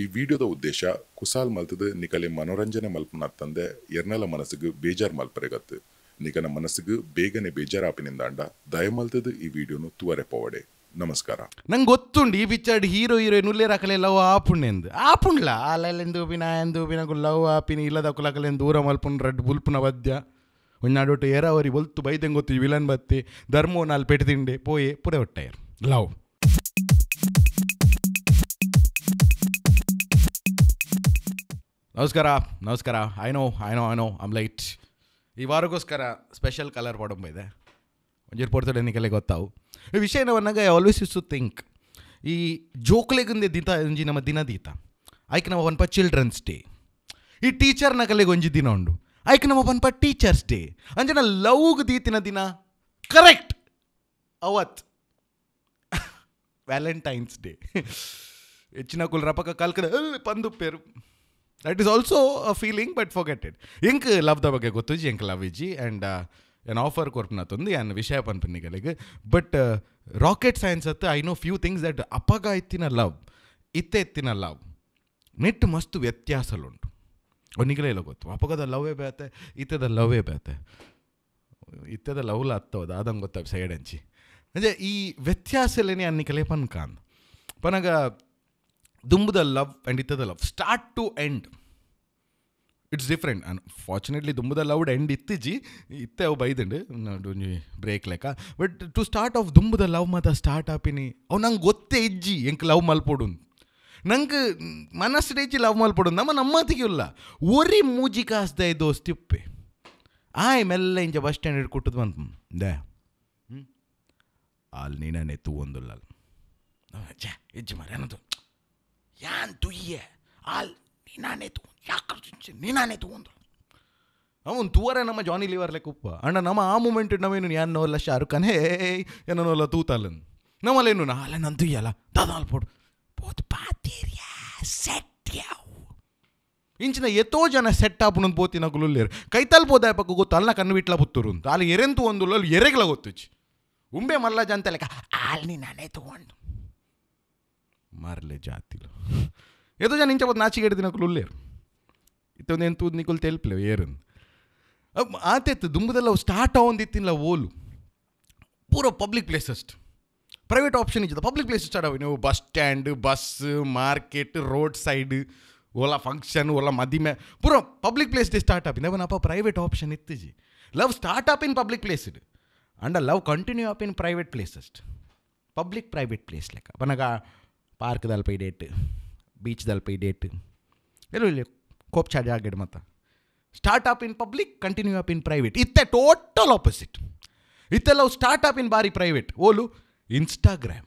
ಈ ವಿಡಿಯೋದ ಉದ್ದೇಶ ಕುಸಾಲ್ ಮಲ್ತದ ನಿಕಲೆ ಮನೋರಂಜನೆ ಮಲ್ಪನ ತಂದೆ ಎರ್ನಲ ಮನಸ್ಸಿಗೆ ಬೇಜಾರ್ ಮಲ್ಪರೆಗತ್ತು ನಿಕನ ಮನಸ್ಸಿಗೆ ಬೇಗನೆ ಬೇಜಾರ್ ದಯ ದಯಮಲ್ತದ ಈ ವಿಡಿಯೋನು ತುವರೆ ಪೋವಡೆ ನಮಸ್ಕಾರ ನಂಗೆ ಗೊತ್ತುಂಡು ಈ ಪಿಚ್ಚರ್ಡ್ ಹೀರೋ ಹೀರೋಯಿನ್ ರಾಕಲೆ ಲವ್ ಆಪುಣ್ಣೆಂದು ಆಪುಂಡ್ಲ ಅಲ್ಲೆಂದು ಬಿನ ಎಂದು ಬಿನಗು ಲವ್ ಆಪಿನಿ ಇಲ್ಲದ ಕುಲಕಲೆಂದು ದೂರ ಮಲ್ಪುನ್ ರಡ್ ಬುಲ್ಪುನ ವದ್ಯ ಒಂದಾಡೋಟು ಏರಾವರಿ ಒಲ್ತು ಬೈದಂಗೊತ್ತು ಈ ವಿಲನ್ ಬತ್ತಿ ಧರ್ಮವನ್ನು ಅಲ್ಲಿ ಪೆಟ್ಟು ತಿಂಡೆ ಪೋಯೆ ಪುರೆ ಒಟ್ಟಾಯರ್ ಲವ್ ನಮಸ್ಕಾರ ನಮಸ್ಕಾರ I know I know I know I'm late ಈ ವಾರಕ್ಕೋಸ್ಕರ ಸ್ಪೆಷಲ್ ಕಲರ್ ಪಡಂಬ ಇದೆ ಒಂಜೂರು ಪೋಡ್ತಡೆ ನಿಕಲೆ ಗೊತ್ತಾವು ಈ ವಿಷಯ ನನಗೆ I always use to think ಈ ಜೋಕ್ಲೆಗೊಂದೇ ದಿತ ಒಂಜಿ ನಮ್ಮ ದಿನ ದೀತ ಆಯ್ಕೆ ನಮ್ಮ ಒನ್ಪ ಚಿಲ್ಡ್ರನ್ಸ್ ಡೇ ಈ ಟೀಚರ್ ನಕಲೆಗೆ ಒಂಜಿ ದಿನ ಉಂಡು ಆಯ್ಕೆ ನಮ್ಮ ಒನ್ಪ ಟೀಚರ್ಸ್ ಡೇ ಅಂಜನ ಲವ್ಗೆ ದೀತಿನ ದಿನ ಕರೆಕ್ಟ್ ಅವತ್ ವ್ಯಾಲೆಂಟೈನ್ಸ್ ಡೇ ಹೆಚ್ಚಿನ ಕುಲ್ರಪಕ್ಕ ಕಲ್ಕದ ಪಂದುಪ್ಪೇರು that is also a feeling but forget it ಎಂಕ್ ಲವ್ದ ಬಗ್ಗೆ ಗೊತ್ತಿಜಿ ಎಂಕ್ ಲವ್ ಇಜ್ಜಿ ಆ್ಯಂಡ್ ಏನು ಆಫರ್ ಕೊರ್ಪನ ತಂದು ಏನು ವಿಷಯ ಪನ್ಪನ್ನಿಗಳಿಗೆ ಬಟ್ ರಾಕೆಟ್ ಸೈನ್ಸ್ ಅತ್ತ I know few things that ಅಪಗ ಇತ್ತಿನ ಲವ್ ಇತ್ತೆ ಎತ್ತಿನ ಲವ್ ನೆಟ್ ಮಸ್ತ್ ವ್ಯತ್ಯಾಸಲುಂಟು ಒನ್ನಿಗಲೇ ಇಲ್ಲ ಗೊತ್ತು ಅಪಗದ ಲವ್ವೇ ಬೇತೆ ಇತ್ತದ ಲವ್ವೇ ಬೇತೆ ಇತ್ತದ ಲವ್ಲ ಅತ್ತೋದ ಅದಂಗೆ ಗೊತ್ತಾಗ ಸೈಡ್ ಅಂಚಿ ಅಂದರೆ ಈ ವ್ಯತ್ಯಾಸಲೇನೆ ಅನ್ನಿಕಲೇ ಪನ್ಕಾಂದ್ ಪನಗ ದುಂಬುದ ಲವ್ ಆ್ಯಂಡ್ ಇತ್ತದ love start to end it's different unfortunately the ಲವ್ಡ್ ಎಂಡ್ ಇತ್ತೀಜಿ ಇತ್ತೆ ಅವು ಬೈದಂಡು ಬ್ರೇಕ್ ಲೆಕ್ಕ ಬಟ್ ಟು ಸ್ಟಾರ್ಟ್ ಆಫ್ ದುಂಬುದ ಲವ್ ಮಾತ ಸ್ಟಾರ್ಟ್ ಆಪಿನಿ ಅವು ನಂಗೆ ಗೊತ್ತೇ ಇಜ್ಜಿ ಹೆಂಗೆ ಲವ್ ಮಲ್ಪಡು ನಂಗೆ ಇಜ್ಜಿ ಲವ್ ಮಲ್ಪೊಡು ನಮ್ಮ ಇಲ್ಲ ಒರಿ ಮೂಜಿ ದೋಸ್ತಿ ದೋಸ್ತಿಪ್ಪೆ ಆಯ್ ಮೆಲ್ಲ ಇಂಜ ಬಸ್ ಸ್ಟ್ಯಾಂಡ್ ಕೊಟ್ಟದ್ ಅಂತ ದೇ ಅಲ್ಲಿ ನೀನೇ ತೂ ಒಂದುಲ್ಲ ಇಜ್ಜಿ ಮರ ಯಾನ್ ತುಯ್ಯೆ ಆಲ್ ನೀನಾನೇ ತಗೊಂಡು ಯಾಕೆ ನೀನಾನೇ ತಗೊಂಡು ಅವನು ತೂವರೆ ನಮ್ಮ ಜಾನಿ ಲಿವರ್ಲೆ ಕುಪ್ಪ ಅಣ್ಣ ನಮ್ಮ ಆ ಮೂಮೆಂಟ್ ನವೇನು ಯಾನ್ ನೋಲ್ಲ ಶಾರುಖ್ ಖಾನ್ ಹೇ ಏನೋ ನೋಲ್ಲ ತೂತಲ್ಲನ್ ನಮ್ಮಲ್ಲೇನು ನಾ ಅಲ್ಲ ನಂದು ಅಲ್ಲ ದಾದಾಲ್ ಪೋಡು ಪೋತ್ ಪಾತೀರ್ಯ ಸೆಟ್ ಯಾವ ಇಂಚಿನ ಎತ್ತೋ ಜನ ಸೆಟ್ ಆಪುನೊಂದು ಪೋತಿನ ಗುಲುಲ್ಲೇರು ಕೈತಲ್ ಪೋದಾಯ ಪಕ್ಕ ಗೊತ್ತು ಅಲ್ಲ ಕಣ್ಣು ಬಿಟ್ಲ ಪುತ್ತೂರು ಅಂತ ಅಲ್ಲಿ ಎರೆಂತು ಒಂದು ಎರೆಗ್ಲ ಗೊತ್ತುಚ್ಚಿ ಉಂಬೆ ಮಲ್ಲ ಜಂತ ಲೆಕ್ಕ ಅಲ್ಲಿ ನಾನೇ ತಗೊಂಡು marle gyátilo. E atunci am început naci gări din acolo ler. Ito ne întud nicol telple ierân. ಆತೆತ್ತು ದುಂಬದಲ್ಲ ಸ್ಟಾರ್ಟ್ ಆಗೊಂದು ಇತ್ತಿಲ್ಲ ಓಲು ಪೂರ ಪಬ್ಲಿಕ್ ಪ್ಲೇಸಸ್ ಪ್ರೈವೇಟ್ ಆಪ್ಷನ್ ಇದ್ದ ಪಬ್ಲಿಕ್ ಪ್ಲೇಸ್ ಸ್ಟಾರ್ಟ್ ಆಗಿ ನೀವು bus stand bus market road side ಓಲ ಫಂಕ್ಷನ್ ಓಲ ಮದಿಮೆ ಪೂರ ಪಬ್ಲಿಕ್ ಪ್ಲೇಸ್ ಡಿ ಸ್ಟಾರ್ಟ್ ಆಪಿಂದ ಅಪ್ಪ ಪ್ರೈವೇಟ್ ಆಪ್ಷನ್ ಇತ್ತಿಜಿ ಲವ್ ಸ್ಟಾರ್ಟ್ ಆಪ್ ಇನ್ ಪಬ್ಲಿಕ್ ಪ್ಲೇಸ್ ಇಡ್ ಅಂಡ ಲವ್ ಕಂಟಿನ್ಯೂ ಆಪ್ in private places public private place ಲೆಕ್ಕ ಬನಗ ಪಾರ್ಕ್ ದಲ್ಪ ಡೇಟ್ ಬೀಚ್ ದಲ್ಪ ಡೇಟ್ ಎಲ್ಲೂ ಇಲ್ಲಿ ಕೋಪ್ಚಾಡಿ ಆಗಿದೆ ಮತ್ತು start up in public continue up in private ಇತ್ತೆ ಟೋಟಲ್ ಆಪೋಸಿಟ್ ಇತ್ತೆಲ್ಲವು ಸ್ಟಾರ್ಟ್ ಅಪ್ ಇನ್ ಬಾರಿ ಪ್ರೈವೇಟ್ ಓಲು ಇನ್ಸ್ಟಾಗ್ರಾಮ್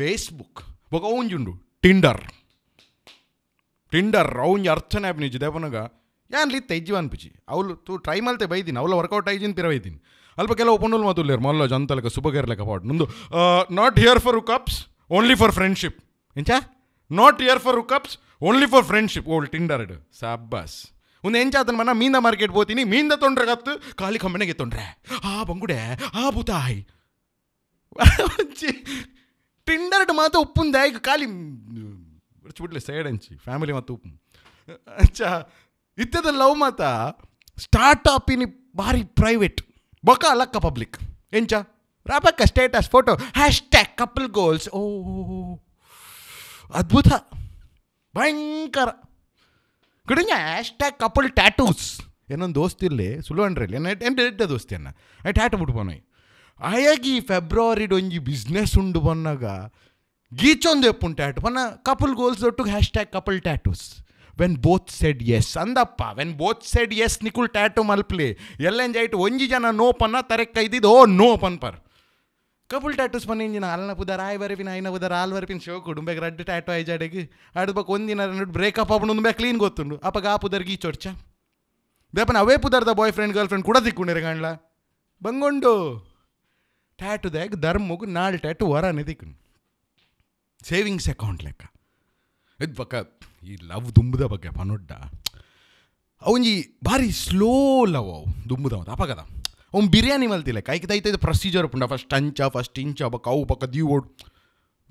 ಫೇಸ್ಬುಕ್ ఒక ఉంజుండు టిండర్ టిండర్ రౌంజ్ అర్చన యాప్ నుంచి దేవనగా యాన్లి తెజ్జి అనిపించి అవులు తూ ట్రై మల్తే బైదిన్ అవుల వర్కౌట్ అయ్యింది తిరవై దీని అల్ప కెలవు పన్నులు లేరు మొన్న జంతలకు శుభగేర్లకు పాటు ముందు not here for cups only for friendship ಎಂಚ not here for hookups only for friendship ಓಲ್ ಟಿಂಡರ್ಡ್ ಸಾಬಾಸ್ ಒಂದು ಎಂಚ ಅದನ್ನ ಮನ ಮೀನ ಮಾರ್ಕೆಟ್ ಹೋತೀನಿ ಮೀಂದ ತೊಂದ್ರೆ ಕತ್ತು ಖಾಲಿ ಕಮ್ಮನೆಗೆ ತೊಂದ್ರೆ ಆ ಬಂಗುಡೆ ಆ ಬೂತಾಯ್ ಟಿಂಡರ್ಡ್ ಮಾತು ಉಪ್ಪುಂದ ಈಗ ಖಾಲಿ ಬಿಡ್ಲಿ ಸೈಡ್ ಅಂಚಿ ಫ್ಯಾಮಿಲಿ ಮಾತು ಉಪ್ಪು ಅಂಚ ಇತ್ತದ ಲವ್ ಮಾತ ಸ್ಟಾರ್ಟ್ ಅಪ್ ಇನ್ ಬಾರಿ ಪ್ರೈವೇಟ್ ಬೊಕ ಅಲ್ಲಕ್ಕ ಪಬ್ಲಿಕ್ ಎಂಚ ರಾಬಕ್ಕ status photo hashtag couple goals ಓ ಅದ್ಭುತ ಭಯಂಕರ ಕಡಿಮೆ ಹ್ಯಾಶ್ ಟ್ಯಾಗ್ ಕಪಲ್ ಟ್ಯಾಟೂಸ್ ಏನೊಂದು ದೋಸ್ತಿಲ್ಲಿ ಸುಲಭಂಡ್ರಲ್ಲಿ ಎಂಟು ಎಂಟ ದೋಸ್ತಿಯನ್ನ ಐ ಟ್ಯಾಟು ಬಿಟ್ಬೋನು ಆಯಾಗಿ ಫೆಬ್ರವರಿಡ್ ಒಂಜಿ ಬಿಸ್ನೆಸ್ ಉಂಡು ಬನ್ನಾಗ ಗೀಚೊಂದು ಎಪ್ಪುನ್ ಟ್ಯಾಟು ಬನ್ನ ಕಪಲ್ ಗೋಲ್ಸ್ ಒಟ್ಟು hashtag couple tattoos when both said yes ಅಂದಪ್ಪ ವೆನ್ ಬೋತ್ ಸೆಡ್ ಎಸ್ ನಿಕುಲ್ ಟ್ಯಾಟು ಮಲ್ಪ್ಲಿ ಎಲ್ಲೆಂಜಾಯ್ಟು ಒಂಜಿ ಜನ ನೋ ಪನ್ನ ತರೆ ಓ ನೋ ಪನ್ಪರ್ ಕಪುಲ್ ಟ್ಯಾಟೂಸ್ ಪನ್ನಿಂಜಿನ ಅಲ್ಲನ ಪುದ ಆಯ್ ಬರಪಿನ ಐನ ಪುದ ಆಲ್ ಬರಪಿನ ಶೋ ಕೊಡು ಬೇಗ ರಡ್ ಟ್ಯಾಟೋ ಐಜಾಡೆಗೆ ಅಡ್ದು ಬಕ್ ಒಂದಿನ ಎರಡು ಬ್ರೇಕಪ್ ಆಗ್ಬಿಡು ಬೇಗ ಕ್ಲೀನ್ ಗೊತ್ತುಂಡು ಅಪ್ಪ ಆ ಪುದರ್ಗಿ ಚೊಡ್ಚ ಬೇಪನ ಅವೇ ದ ಬಾಯ್ ಫ್ರೆಂಡ್ ಗರ್ಲ್ ಫ್ರೆಂಡ್ ಕೂಡ ತಿಕ್ಕೊಂಡಿರ ಗಂಡ್ಲ ಬಂಗೊಂಡು ಟ್ಯಾಟು ದಾಗ ಧರ್ಮಗು ನಾಲ್ ಟ್ಯಾಟು ವರನೇ ದಿಕ್ಕು ಸೇವಿಂಗ್ಸ್ ಅಕೌಂಟ್ ಲೆಕ್ಕ ಇದು ಪಕ್ಕ ಈ ಲವ್ ದುಂಬುದ ಬಗ್ಗೆ ಪನೊಡ್ಡ ಅವನ್ ಈ ಭಾರಿ ಸ್ಲೋ ಲವ್ ಅವು ದುಂಬುದ ಅಪಗದ ಅವ್ನು ಬಿರಿಯಾನಿ ಮಲ್ತಿಲ್ಲ ಕೈಕ ತೈತ ಪ್ರೊಸೀಜರ್ ಪುಂಡ ಫಸ್ಟ್ ಅಂಚ ಫಸ್ಟ್ ಇಂಚ ಪಕ್ಕ ಅವು ಪಕ್ಕ ಓಡ್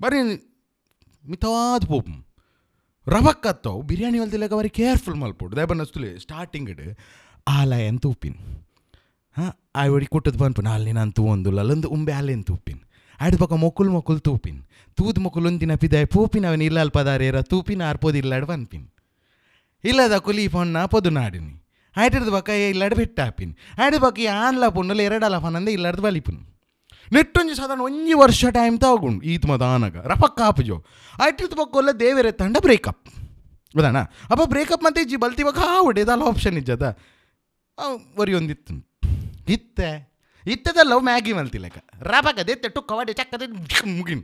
ಬರೀ ಮಿತವಾದ ಪೋಪು ರವಕ್ಕತ್ತವು ಬಿರಿಯಾನಿ ಮಲ್ತಿಲ್ಲ ಬರಿ ಕೇರ್ಫುಲ್ ಮಲ್ಪೋಡು ದಯಬನ್ ಅಸ್ತುಲೆ ಸ್ಟಾರ್ಟಿಂಗ್ ಆಲ ಅಂತ ಉಪ್ಪಿನ ಹಾಂ ಒಡಿ ಕೊಟ್ಟದ್ದು ಬಂದ್ಪು ಅಲ್ಲಿ ನಾನು ಒಂದು ಅಲ್ಲೊಂದು ಉಂಬೆ ಅಲ್ಲೇ ಅಂತ ಉಪ್ಪಿನ ಆಯ್ದು ಪಕ್ಕ ಮೊಕ್ಕುಲ್ ಮೊಕ್ಕುಲ್ ತೂಪಿನ್ ತೂದ್ ಮೊಕ್ಕುಲ್ ಒಂದಿನ ಪಿದಾಯ ಪೋಪಿನ ಅವನ ಇಲ್ಲ ಅಲ್ಪ ತೂಪಿನ ಆರ್ಪೋದಿಲ್ಲ ಅಡ್ವನ್ಪಿನ್ ಇಲ್ಲದ ಕುಲಿ ಫೋನ್ ನಾಪೋದು ನಾಡಿನಿ ആയിട്ടെടുത്ത് പക്ക ഇല്ലാണ്ട് വെട്ടാപ്പിൻ ആയിട്ട് പക്ക ആണല്ല പൊണ്ണല്ല എരടല ഫനന്ത ഇല്ലാടത്ത് വലിപ്പിൻ ನೆಟ್ಟೊಂಜಿ ಸಾಧಾರಣ ಒಂಜಿ ವರ್ಷ ಟೈಮ್ ತಗೊಂಡು ಈತ ಮದಾನಗ ರಪಕ್ಕ ಆಪುಜೋ ಐಟಿತ್ ದೇವೇರೆ ತಂಡ ಬ್ರೇಕಪ್ ಬದಾಣ ಅಪ್ಪ ಬ್ರೇಕಪ್ ಮತ್ತೆ ಜಿ ಬಲ್ತಿ ಬಕ್ಕ ಹೊಡೆದಲ್ಲ ಆಪ್ಷನ್ ಇಜ್ಜದ ವರಿ ಒಂದಿತ್ತು ಇತ್ತೆ ಇತ್ತದ ಲವ್ ಮ್ಯಾಗಿ ಮಲ್ತಿಲಕ ರಪಕ ಟುಕ್ಕ ವಡೆ ಚಕ್ಕದ ಮುಗಿನ್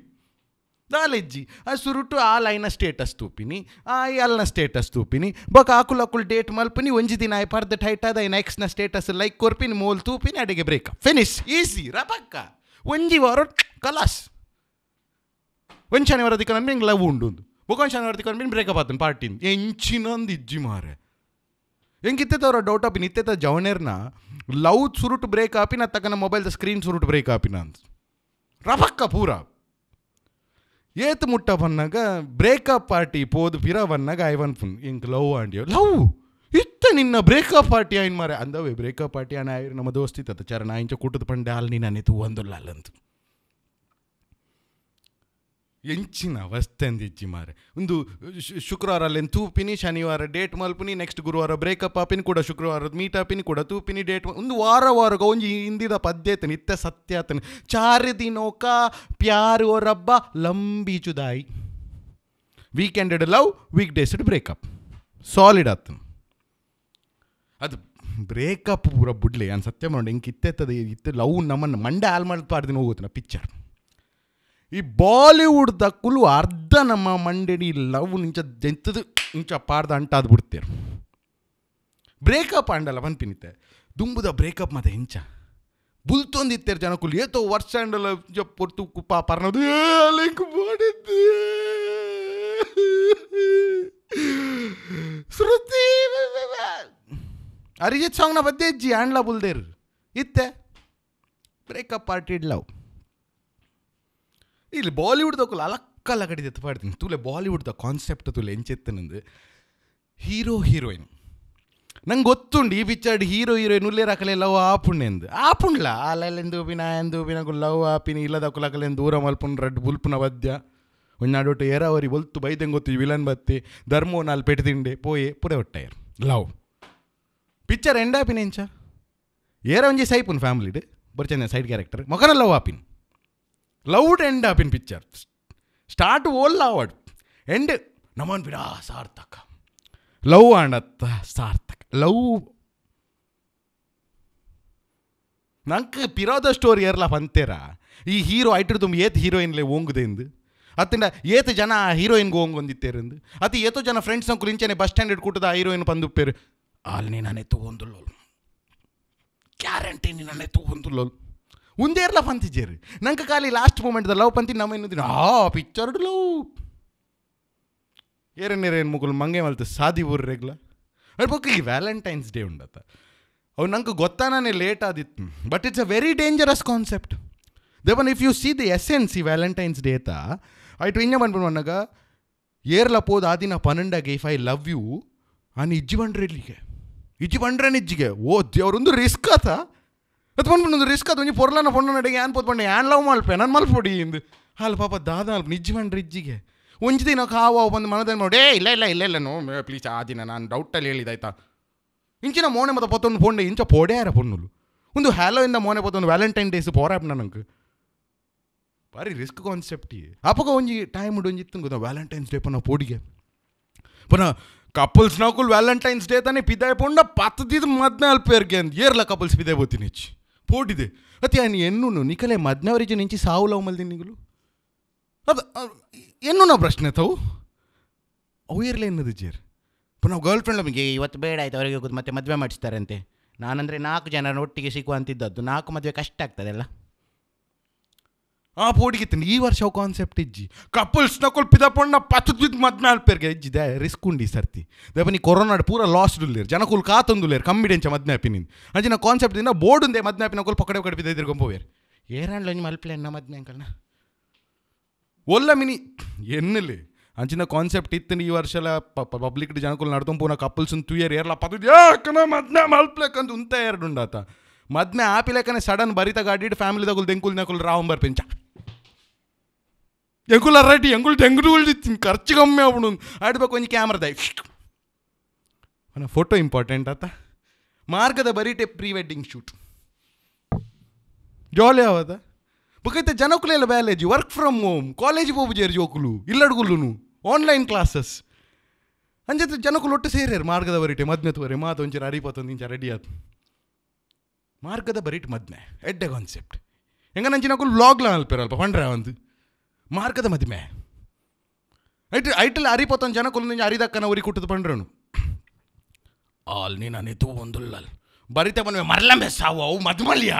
ಇಜ್ಜಿ ಆ ಸುರುಟು ಆಲೈನ ಸ್ಟೇಟಸ್ ತೂಪಿನಿ ಆ ಅಲ್ನ ಸ್ಟೇಟಸ್ ತೂಪಿನಿ ಬೊಕ ಆಕುಲ್ ಆಕುಲ್ ಡೇಟ್ ಮಲ್ಪಿನಿ ಒಂಜಿ ದಿನ ಆಯ್ ಪರ್ದ ಟೈಟ್ ಆದ ನೆಕ್ಸ್ಟ್ನ ಸ್ಟೇಟಸ್ ಲೈಕ್ ಕೊರ್ಪಿನ ಮೋಲ್ ತೂಪಿನಿ ಅಡಿಗೆ ಬ್ರೇಕಪ್ ಫಿನಿಶ್ ಈಸಿ ರಬಕ್ಕ ಒಂಜಿ ವಾರ ಕಲಾಸ್ ಒಂದು ಶನಿವಾರ ದಿಕ್ಕನಂದ್ರೆ ಲವ್ ಉಂಡು ಬೊಕೊಂದು ಶನಿವಾರ ದಿಕ್ಕನಂದ್ರೆ ಬ್ರೇಕಪ್ ಆತನು ಪಾರ್ಟಿಂದು ಎಂಚಿನೊಂದು ಇಜ್ಜಿ ಮಾರೆ ಹೆಂಗಿತ್ತೈತೆ ಅವರ ಡೌಟ್ ಆಪಿನ ಇತ್ತೈತೆ ಜವನೇರ್ನ ಲವ್ ಸುರುಟು ಬ್ರೇಕ್ ಆಪಿನ ಮೊಬೈಲ್ ಮೊಬೈಲ್ದ ಸ್ಕ್ರೀನ್ ಸುರುಟು ಬ್ರೇಕ್ ಆಪಿನ ಅಂತ ರಬಕ್ಕ ಪೂರ ಏತ್ ಮುಟ್ಟ ಬನ್ನಾಗ ಬ್ರೇಕಪ್ ಪಾರ್ಟಿ ಪೋದು ಫಿರ ಬನ್ನಾಗ ಐ ವನ್ ಫುನ್ ಹಿಂಗ್ ಲವ್ ಆಂಡಿಯೋ ಲವ್ ಇತ್ತ ನಿನ್ನ ಬ್ರೇಕಪ್ ಪಾರ್ಟಿ ಆಯ್ನ್ ಮಾರೆ ಅಂದವೆ ಬ್ರೇಕಪ್ ಪಾರ್ಟಿ ಆನ ಆಯ್ರು ನಮ್ಮ ದೋಸ್ತಿತ್ತ ಚರಣ ಐಂಚ ಕುಟ್ಟದ ಪಂಡೆ ಅಲ್ಲಿ ನಾನೇ ತೂ ಅಂದಲ್ಲ ಅಲ್ಲಂತು ಎಂಚಿನ ವಸ್ತಂದಿಜ್ಜಿ ಮಾರೆ ಒಂದು ಶುಕ್ರವಾರ ಅಲ್ಲೇನು ತೂಪಿನಿ ಶನಿವಾರ ಡೇಟ್ ಮಲ್ಪುನಿ ನೆಕ್ಸ್ಟ್ ಗುರುವಾರ ಬ್ರೇಕಪ್ ಆಪಿನ ಕೂಡ ಶುಕ್ರವಾರದ ಮೀಟ್ ಆಪಿನಿ ಕೂಡ ತೂಪಿನಿ ಡೇಟ್ ಒಂದು ವಾರ ವಾರಗ ಒಂಜಿ ಹಿಂದಿದ ಪದ್ಯತನ ಇತ್ತೆ ಸತ್ಯಾತನ ಚಾರ್ ದಿನೋಕ ಪ್ಯಾರ್ ಓರಬ್ಬ ಲಂಬಿ ಲಂಬೀಚುದಾಯಿ ವೀಕೆಂಡೆಡ್ ಲವ್ ವೀಕ್ ಡೇಸ್ಡ್ ಬ್ರೇಕಪ್ ಸಾಲಿಡ್ ಆತನು ಅದು ಬ್ರೇಕಪ್ ಪೂರ ಬುಡ್ಲಿ ಅನ್ ಸತ್ಯ ಮಾಡಿ ಹೆಂಗೆ ಇತ್ತೆತ್ತದ ಇತ್ತೆ ಲವ್ ನಮ್ಮನ್ನು ಮಂಡೆ ಹಾಲು ಮಾಡ್ಬಾರ್ದಿನ ಹೋಗುತ್ತನ ಪಿಕ್ಚರ್ ಈ ಬಾಲಿವುಡ್ದಕ್ಕೂ ಅರ್ಧ ನಮ್ಮ ಮಂಡಳಿ ಲವ್ ನಿಂಚ ದೆಂತದು ಇಂಚ ಪಾಡ್ದ ಅಂಟಾದ್ ಬಿಡ್ತೇರು ಬ್ರೇಕಪ್ ಅಂಡಲ್ಲ ಬಂದ್ಪಿನಿತ್ತೆ ದುಂಬುದ ಬ್ರೇಕಪ್ ಮತ್ತೆ ಹಿಂಚ ಬುಲ್ತೊಂದಿತ್ತೇರು ಜನಕ್ಕೂ ಏತೋ ವರ್ಷ ಅಂಡಲ್ಲ ಪೊರ್ತು ಕುಪ್ಪ ಪರ್ನದು ಲಿಂಕ್ ಮಾಡಿದ್ದೆ ಶ್ರುತಿ ಅರಿಜಿತ್ ಸಾಂಗ್ನ ಬದ್ದೆ ಅಜ್ಜಿ ಆಂಡ್ಲ ಬುಲ್ದೇರು ಇತ್ತೆ ಬ್ರೇಕಪ್ ಪಾರ್ಟಿ ಲವ್ ಇಲ್ಲಿ ಬಾಲಿವುಡ್ದೊಕ್ಕು ಅಲಕ್ಕಲ್ಲ ಕಡೆ ಎತ್ತಪಾಡ್ತೀನಿ ತೂಲೆ ಬಾಲಿವುಡ್ದ ಕಾನ್ಸೆಪ್ಟ್ ತೂಲೆ ಎಂಚೆತ್ತನಂದು ಹೀರೋ ಹೀರೋಯಿನ್ ನಂಗೆ ಗೊತ್ತುಂಡು ಈ ಪಿಕ್ಚರ್ಡ್ ಹೀರೋ ಹೀರೋಯಿನ್ ಉಲ್ಲೇ ರಾಕಲೆ ಲವ್ ಆಪುಣ್ಣೆಂದು ಆಪುಂಡ್ಲ ಅಲ್ಲೆಂದು ಬಿನ ಎಂದು ಬಿನಗು ಲವ್ ಆಪಿನಿ ಇಲ್ಲದಕ್ಕು ಲಕಲೆನ್ ದೂರ ಮಲ್ಪುಂಡು ರಡ್ಡು ಬುಲ್ಪುನ ವದ್ಯ ಒಂದಾಡೋಟು ಏರಾವರಿ ಒಲ್ತು ಬೈದಂಗೆ ಗೊತ್ತು ವಿಲನ್ ಬತ್ತಿ ಧರ್ಮೋ ನಾಲ್ ಪೆಟ್ಟು ತಿಂಡೆ ಪೋಯೆ ಪುರೆ ಒಟ್ಟಾಯರ್ ಲವ್ ಪಿಕ್ಚರ್ ಎಂಡ್ ಆಪಿನ ಎಂಚ ಏರ ಒಂಜಿ ಸೈಪುನ್ ಫ್ಯಾಮಿಲಿಡ್ ಬರ್ಚಂದ ಸೈಡ್ ಕ್ಯಾರೆಕ್ಟರ್ ಮೊಕನ ಲವ್ ಆಪಿನ್ ಲೌಡ್ ಎಂಡ್ अप इन ಸ್ಟಾರ್ಟ್ ಓಲ್ ಲವಡ್ ಎಂಡ್ ನಮನ್ नमन ಸಾರ್ಥಕ ಲವ್ लव ಸಾರ್ಥಕ ಲವ್ ನಂಗೆ ಪಿರೋದ ಸ್ಟೋರಿ ಏರ್ಲ ಪಂತೇರ ಈ ಹೀರೋ ಐಟ್ರು ತುಂಬ ಏತ್ ಹೀರೋಯಿನ್ಲೆ ಓಂಗುದೆಂದು ಅತ್ತಿಂಡ ಏತ್ ಜನ ಆ ಹೀರೋಯಿನ್ಗೆ ಓಂಗೊಂದಿತ್ತೇರೆಂದು ಅತಿ ಏತೋ ಜನ ಫ್ರೆಂಡ್ಸ್ ನ ಕುಲಿಂಚನೆ ಬಸ್ ಸ್ಟ್ಯಾಂಡ್ ಇಟ್ಕೊಟ್ಟದ ಆ ಹೀರೋಯಿನ್ ಬಂದುಪ್ಪೇರು ಆಲ್ ನಾನೆ ತಗೊಂದುಲ್ಲೋಲ್ ಗ್ಯಾರಂಟಿ ನೀ ನಾನೆ ತಗೊಂದುಲ್ಲೋಲ್ ಮುಂದೆ ಇರಲ್ಲ ಪಂತಿಜೇರಿ ನಂಗೆ ಖಾಲಿ ಲಾಸ್ಟ್ ಮೂಮೆಂಟ್ದ ಲವ್ ಪಂತಿ ನಮ್ಮ ಏನು ಆ ಪಿಕ್ಚರ್ ಲವ್ ಏರೇನೇರೇನು ಮುಗುಲು ಮಂಗೆ ಮಲ್ತು ಸಾದಿ ಊರು ರೆಗ್ಲ ಹೇಳ್ಬೇಕು ಈ ವ್ಯಾಲೆಂಟೈನ್ಸ್ ಡೇ ಉಂಡತ್ತ ಅವ್ರು ನಂಗೆ ಗೊತ್ತಾನೇ ಲೇಟ್ ಆದಿತ್ತು but it's a very dangerous concept ದೇವನ್ if you see the essence ಈ ವ್ಯಾಲೆಂಟೈನ್ಸ್ ಡೇ ತ ಆಯ್ತು ಇನ್ನೇ ಬಂದ್ಬಿಡು ಅನ್ನಾಗ ಏರ್ಲ ಪೋದು ಆ ದಿನ ಪನ್ನೆಂಡಾಗೆ ಇಫ್ ಐ ಲವ್ ಯು ಆ ಇಜ್ಜಿ ಬಂಡ್ರೆ ಇಲ್ಲಿಗೆ ಇಜ್ಜಿ ಬಂಡ್ರೆ ನಿಜ್ಜಿಗೆ ಓ ಅವ್ರೊಂದು ರಿಸ್ಕ್ ಆತ ಅದು ಬಂದ್ಬಿಟ್ಟು ಒಂದು ರಿಸ್ಕ್ ಅದು ಒಂದು ಪೊರ್ಲನ ಫೋನ್ ನಡೆಗೆ ಆನ್ ಪೋತ್ಪಂಡೆ ಆನ್ ಲವ್ ಮಲ್ಪೆ ನಾನು ಮಲ್ಪೊಡಿ ಇಂದು ಹಾಲು ಪಾಪ ದಾದ ಅಲ್ಪ ನಿಜ್ಜಮಂಡ್ ರಿಜ್ಜಿಗೆ ಒಂಜಿ ದಿನ ಕಾವು ಬಂದು ಮನದಲ್ಲಿ ನೋಡಿ ಇಲ್ಲ ಇಲ್ಲ ಇಲ್ಲ ಇಲ್ಲ ನೋ ಪ್ಲೀಸ್ ಆ ದಿನ ನಾನು ಡೌಟಲ್ಲಿ ಹೇಳಿದಾಯ್ತಾ ಇಂಚಿನ ಮೋನೆ ಮತ್ತೆ ಪೊತ್ತೊಂದು ಪೊಂಡೆ ಇಂಚ ಪೊಡೆಯಾರ ಪೊಣ್ಣುಲು ಉಂದು ಹ್ಯಾಲೋ ಇಂದ ಮೋನೆ ಪೊತ್ತೊಂದು ವ್ಯಾಲೆಂಟೈನ್ ಡೇಸ್ ಪೋರಾಪ್ ನನಗೆ ಬಾರಿ ರಿಸ್ಕ್ ಕಾನ್ಸೆಪ್ಟ್ ಅಪ್ಪಗ ಒಂಜಿ ಟೈಮ್ ಒಂಜಿ ಇತ್ತು ಗೊತ್ತಾ ವ್ಯಾಲೆಂಟೈನ್ಸ್ ಡೇ ಪನ ಪೋಡಿಗೆ ಪುನಃ ಕಪಲ್ಸ್ ನಾವು ವ್ಯಾಲೆಂಟೈನ್ಸ್ ಡೇ ತಾನೇ ಪಿದಾಯ ಪೊಂಡ ಪತ್ತದಿದ್ದು ಮದ್ನ ಅಲ್ಪೇರ್ಗೆ ಅಂತ ಏರ್ಲ ಕಪಲ್ಸ್ ಪಿದಾಯ ಬೋತಿನಿಚ್ಚು ಪೋಟಿದೆ ಅತಿ ಎನ್ನು ಎನ್ನು నీకలే ನಿಂಚಿ ಸಾವು సావులవు ಮಲ್ದಿ ನಿಗಲು ಅದು ಏನು ನಾವು ಪ್ರಶ್ನೆ ತಾವು ಅವು ಇರಲಿ ಎನ್ನದು ಜೇರ್ ಪುನಃ ನಾವು ಗರ್ಲ್ ಫ್ರೆಂಡ್ ನಮಗೆ ಇವತ್ತು ಬೇಡ ಆಯ್ತು ಅವರಿಗೆ ಮತ್ತೆ ಮದುವೆ ಮಾಡಿಸ್ತಾರಂತೆ ನಾನಂದರೆ ನಾಲ್ಕು ಜನರ ಒಟ್ಟಿಗೆ ಸಿಗುವಂತಿದ್ದದ್ದು ನಾಲ್ಕು ಮದುವೆ ಕಷ್ಟ ಅಲ್ಲ ಆ ಪೋಡಿಗೆ ಈ ವರ್ಷ ಕಾನ್ಸೆಪ್ಟ್ ಇಜ್ಜಿ ಕಪಲ್ಸ್ ನಕೊಲ್ ಪಿದಪಣ್ಣ ಪತ್ತುದ್ ಮದ್ನಾಲ್ ಪೇರ್ಗೆ ಇಜ್ಜಿದೆ ರಿಸ್ಕ್ ಉಂಡಿ ಸರ್ತಿ ದೇಪ ನೀ ಕೊರೋನಾಡ್ ಪೂರ ಲಾಸ್ಟ್ ಉಲ್ಲೇರ್ ಜನಕುಲ್ ಕಾತೊಂದುಲ್ಲೇರ್ ಕಮ್ಮಿಡೆಂಚ ಮದ್ನಾಪಿನಿಂದ ಅಂಜಿನ ಕಾನ್ಸೆಪ್ಟ್ ಇಂದ ಬೋರ್ಡುಂದೆ ಮದ್ನಾಪಿನ ಕೊಲ್ ಪಕಡೆ ಪಕಡೆ ಬಿದ್ದಿದ್ರು ಗೊಂಬೋವೇರ್ ಏರಾಂಡ್ಲ ನಿಮ್ಮ ಅಲ್ಪ್ಲೇನ ಮದ್ನಾಂಕಲ್ನ ಒಲ್ಲ ಮಿನಿ ಎನ್ನಲಿ ಅಂಚಿನ ಕಾನ್ಸೆಪ್ಟ್ ಇತ್ತು ಈ ವರ್ಷ ಪಬ್ಲಿಕ್ ಜನಕುಲ್ ನಡ್ತೊಂಬು ಪೂನ ಕಪಲ್ಸ್ ತುಯರ್ ಏರ್ಲ ಪತ್ತುದ್ ಯಾಕನ ಮದ್ನ ಮಲ್ಪ್ಲೇಕಂತ ಉಂತ ಎರಡುಂಡಾತ ಮದ್ಮೆ ಆಪಿಲೇಕನೆ ಸಡನ್ ಬರಿತ ಗಾಡಿ ಫ್ಯಾಮಿಲಿ ತಗೊಲ್ ದೆಂಕುಲ್ ನಕುಲ್ ರಾವಂಬರ್ ಪಿಂಚ ಎಂಕುಲ್ ಅರಾಟಿ ಎಂಕುಲ್ ಟೆಂಗುಲ್ ಖರ್ಚು ಕಮ್ಮಿ ಆಗ್ಬಿಡು ಆಡ್ಬೇಕು ಒಂದು ಕ್ಯಾಮ್ರದಾಯ್ ನನ್ನ ಫೋಟೋ ಇಂಪಾರ್ಟೆಂಟ್ ಆತ ಮಾರ್ಗದ ಬರಿಟೆ ಪ್ರೀ ವೆಡ್ಡಿಂಗ್ ಶೂಟ್ ಜಾಲಿ ಅವದ ಬಕೈತೆ ಜನಕ್ಕುಲೆಲ್ಲ ಬ್ಯಾಲೇಜಿ ವರ್ಕ್ ಫ್ರಮ್ ಹೋಮ್ ಕಾಲೇಜ್ ಹೋಗ್ಬುಜೇರು ಜೋಕುಲು ಇಲ್ಲಡ್ಗುಲ್ಲುನು ಆನ್ಲೈನ್ ಕ್ಲಾಸಸ್ ಅಂಜತೆ ಜನಕ್ಕೂ ಒಟ್ಟು ಸೇರ್ಯಾರು ಮಾರ್ಗದ ಬರೀಟೆ ಮದ್ನೆತ್ವರೆ ಮಾತು ಒಂಚೂರು ಅರಿಪತ್ತೊಂದು ಇಂಚ ರೆಡಿ ಆತು ಮಾರ್ಗದ ಬರೀಟ್ ಮದ್ನೆ ಎಡ್ಡೆ ಕಾನ್ಸೆಪ್ಟ್ ಹೆಂಗ ನಂಚಿನಕ್ಕೂ ಲಾಗ್ಲ ಅಲ್ಪ ಪಂಡ್ರೆ ಒಂದು ಮಾರ್ಗದ ಮದಿಮೆ ಐಟಲ್ ಐಟಲ್ಲಿ ಅರಿಪೊತ್ತೊಂದು ಜನ ಕೊಲ್ಲೊಂದು ಅರಿದಕ್ಕನ ಊರಿಗೆ ಕುಟ್ಟದು ಪಂಡ್ರನು ಆಲ್ ನೀ ತೋ ಒಂದು ಅಲ್ ಬರಿತೆ ಬನ್ವೆ ಸಾವು ಅವು ಮದ್ಮಲ್ಯ